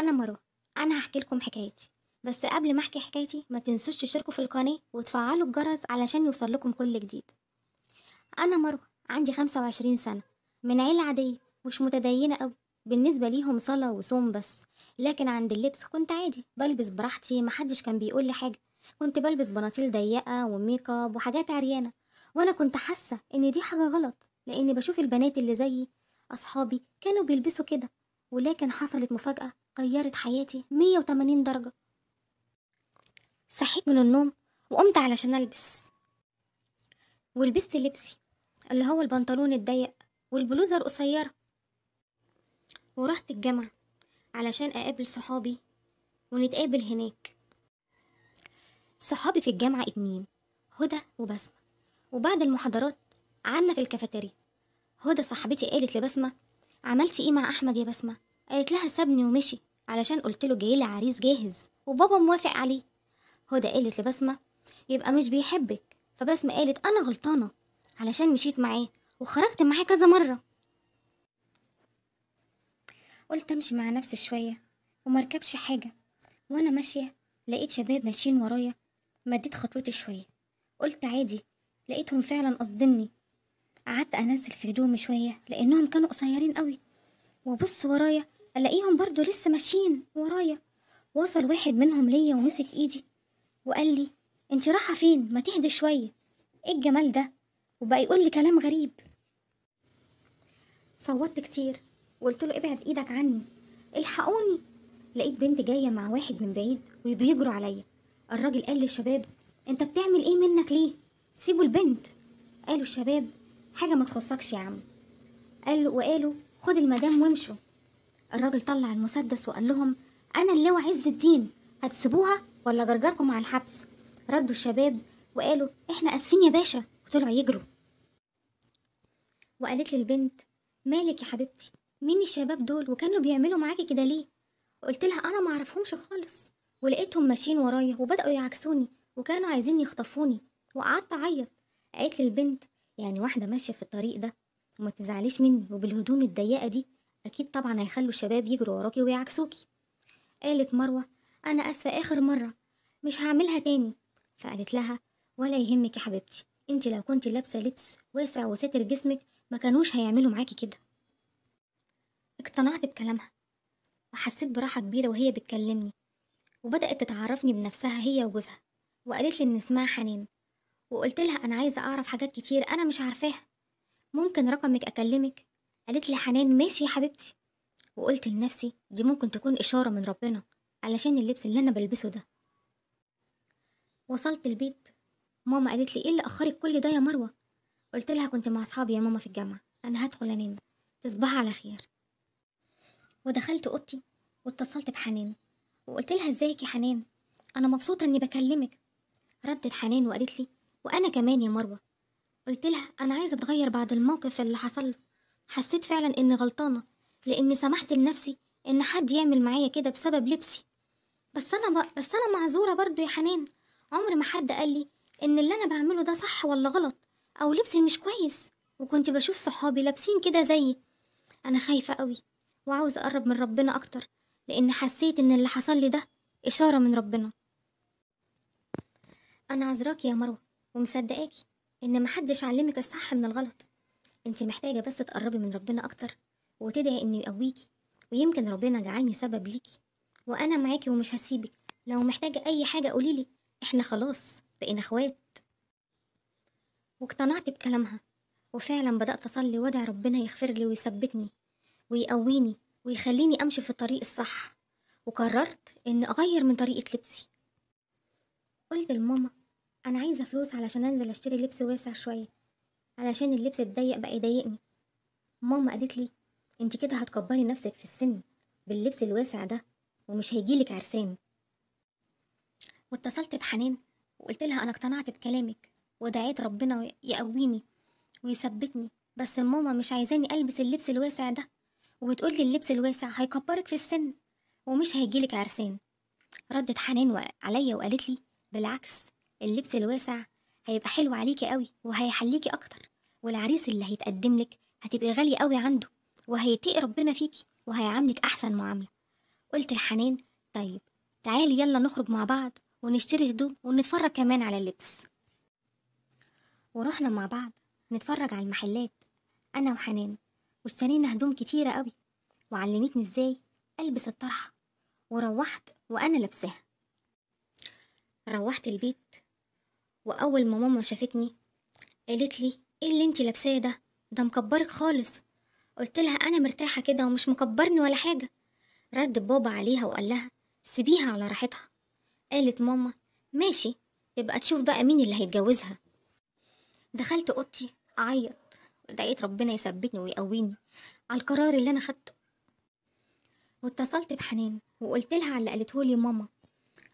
انا مروة انا هحكي لكم حكايتي بس قبل ما احكي حكايتي ما تنسوش تشتركوا في القناه وتفعلوا الجرس علشان يوصلكم كل جديد انا مروة عندي 25 سنه من عيله عاديه مش متدينه قوي بالنسبه ليهم صلاه وصوم بس لكن عند اللبس كنت عادي بلبس براحتي محدش كان بيقول لي حاجه كنت بلبس بناطيل ضيقه وميك اب وحاجات عريانه وانا كنت حاسه ان دي حاجه غلط لاني بشوف البنات اللي زيي اصحابي كانوا بيلبسوا كده ولكن حصلت مفاجاه غيرت حياتي 180 درجة صحيت من النوم وقمت علشان ألبس ولبست لبسي اللي هو البنطلون الضيق والبلوزة القصيرة ورحت الجامعة علشان أقابل صحابي ونتقابل هناك صحابي في الجامعة اتنين هدى وبسمة وبعد المحاضرات قعدنا في الكافيتيريا هدى صاحبتي قالت لبسمة عملتي ايه مع أحمد يا بسمة قالت لها سابني ومشي علشان قلت له جاي لي عريس جاهز وبابا موافق عليه هدى قالت لبسمة يبقى مش بيحبك فبسمة قالت أنا غلطانة علشان مشيت معاه وخرجت معاه كذا مرة قلت أمشي مع نفسي شوية ومركبش حاجة وأنا ماشية لقيت شباب ماشيين ورايا مديت خطوتي شوية قلت عادي لقيتهم فعلا قصدني قعدت أنزل في هدومي شوية لأنهم كانوا قصيرين قوي وبص ورايا الاقيهم برضو لسه ماشيين ورايا وصل واحد منهم ليا ومسك ايدي وقال لي انت رايحه فين ما تهدي شويه ايه الجمال ده وبقى يقول لي كلام غريب صوتت كتير وقلت له ابعد ايدك عني الحقوني لقيت بنت جايه مع واحد من بعيد وبيجروا عليا الراجل قال للشباب انت بتعمل ايه منك ليه سيبوا البنت قالوا الشباب حاجه ما تخصكش يا عم قال وقالوا خد المدام وامشوا الراجل طلع المسدس وقال لهم أنا هو عز الدين هتسيبوها ولا جرجركم على الحبس ردوا الشباب وقالوا إحنا آسفين يا باشا وطلعوا يجروا وقالت للبنت مالك يا حبيبتي مين الشباب دول وكانوا بيعملوا معاكي كده ليه قلت لها انا معرفهمش خالص ولقيتهم ماشيين ورايا وبداوا يعكسوني وكانوا عايزين يخطفوني وقعدت اعيط قالت للبنت يعني واحده ماشيه في الطريق ده وما تزعليش مني وبالهدوم الضيقه دي أكيد طبعا هيخلوا الشباب يجروا وراكي ويعكسوكي قالت مروة أنا آسفة آخر مرة مش هعملها تاني فقالت لها ولا يهمك يا حبيبتي انت لو كنت لابسة لبس واسع وساتر جسمك ما كانوش هيعملوا معاكي كده اقتنعت بكلامها وحسيت براحة كبيرة وهي بتكلمني وبدأت تتعرفني بنفسها هي وجوزها وقالت لي إن اسمها حنان وقلت لها أنا عايزة أعرف حاجات كتير أنا مش عارفاها ممكن رقمك أكلمك قالت لي حنان ماشي يا حبيبتي وقلت لنفسي دي ممكن تكون إشارة من ربنا علشان اللبس اللي أنا بلبسه ده وصلت البيت ماما قالت لي إيه اللي أخرك كل ده يا مروة قلت لها كنت مع أصحابي يا ماما في الجامعة أنا هدخل أنام تصبحي على خير ودخلت أوضتي واتصلت بحنان وقلت لها ازيك يا حنان أنا مبسوطة إني بكلمك ردت حنان وقالت لي وأنا كمان يا مروة قلت لها أنا عايزة أتغير بعد الموقف اللي حصل حسيت فعلا إني غلطانة لإني سمحت لنفسي إن حد يعمل معايا كده بسبب لبسي بس أنا ب... بس أنا معذورة برضو يا حنان عمر ما حد قالي إن اللي أنا بعمله ده صح ولا غلط أو لبسي مش كويس وكنت بشوف صحابي لابسين كده زيي أنا خايفة قوي وعاوز أقرب من ربنا أكتر لأن حسيت إن اللي حصل لي ده إشارة من ربنا أنا عذراكي يا مروة ومصدقاكي إن محدش علمك الصح من الغلط انت محتاجة بس تقربي من ربنا أكتر وتدعي إنه يقويكي ويمكن ربنا جعلني سبب ليكي وأنا معاكي ومش هسيبك لو محتاجة أي حاجة قوليلي إحنا خلاص بقينا إخوات واقتنعت بكلامها وفعلا بدأت أصلي وادعي ربنا يغفر لي ويثبتني ويقويني ويخليني أمشي في الطريق الصح وقررت إن أغير من طريقة لبسي قلت لماما أنا عايزة فلوس علشان أنزل أشتري لبس واسع شوية علشان اللبس الضيق بقى يضايقني ماما قالت لي انت كده هتكبري نفسك في السن باللبس الواسع ده ومش هيجيلك عرسان واتصلت بحنان وقلت لها انا اقتنعت بكلامك ودعيت ربنا يقويني ويثبتني بس ماما مش عايزاني البس اللبس الواسع ده وبتقولي اللبس الواسع هيكبرك في السن ومش هيجيلك عرسان ردت حنان عليا وقالت لي بالعكس اللبس الواسع هيبقى حلو عليكي قوي وهيحليكي اكتر والعريس اللي هيتقدم لك هتبقي غالية قوي عنده وهيتقي ربنا فيكي وهيعاملك أحسن معاملة قلت لحنان طيب تعالي يلا نخرج مع بعض ونشتري هدوم ونتفرج كمان على اللبس ورحنا مع بعض نتفرج على المحلات أنا وحنان واشترينا هدوم كتيرة قوي وعلمتني ازاي ألبس الطرحة وروحت وأنا لابساها روحت البيت وأول ما ماما شافتني قالت لي ايه اللي انتي لابساه ده ده مكبرك خالص قلت لها انا مرتاحه كده ومش مكبرني ولا حاجه رد بابا عليها وقال لها سيبيها على راحتها قالت ماما ماشي يبقى تشوف بقى مين اللي هيتجوزها دخلت اوضتي اعيط دعيت ربنا يثبتني ويقويني على القرار اللي انا خدته واتصلت بحنان وقلت لها على اللي قالته لي ماما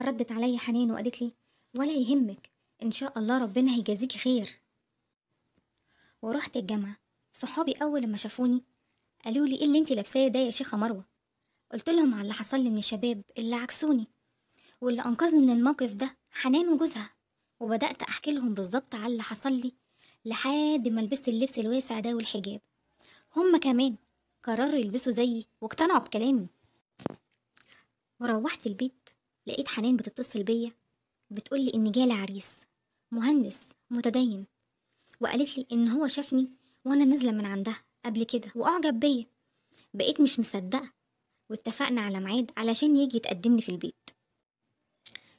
ردت عليا حنان وقالت لي ولا يهمك ان شاء الله ربنا هيجازيكي خير ورحت الجامعة صحابي أول ما شافوني قالوا لي إيه اللي أنت لابساه ده يا شيخة مروة قلت لهم على اللي حصل لي من الشباب اللي عكسوني واللي أنقذني من الموقف ده حنان وجوزها وبدأت أحكي لهم بالظبط على اللي حصل لي لحد ما لبست اللبس الواسع ده والحجاب هما كمان قرروا يلبسوا زيي واقتنعوا بكلامي وروحت البيت لقيت حنان بتتصل بيا بتقولي إن جالي عريس مهندس متدين وقالت لي إن هو شافني وأنا نازلة من عندها قبل كده وأعجب بيا بقيت مش مصدقة واتفقنا على ميعاد علشان يجي يتقدمني في البيت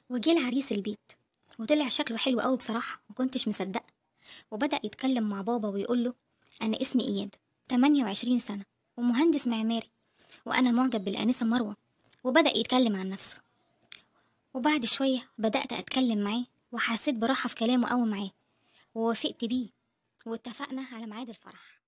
وجه العريس البيت وطلع شكله حلو قوي بصراحة مكنتش مصدقة وبدأ يتكلم مع بابا ويقول له أنا اسمي إياد 28 سنة ومهندس معماري وأنا معجب بالأنسة مروة وبدأ يتكلم عن نفسه وبعد شوية بدأت أتكلم معاه وحسيت براحة في كلامه قوي معاه ووافقت بيه واتفقنا على ميعاد الفرح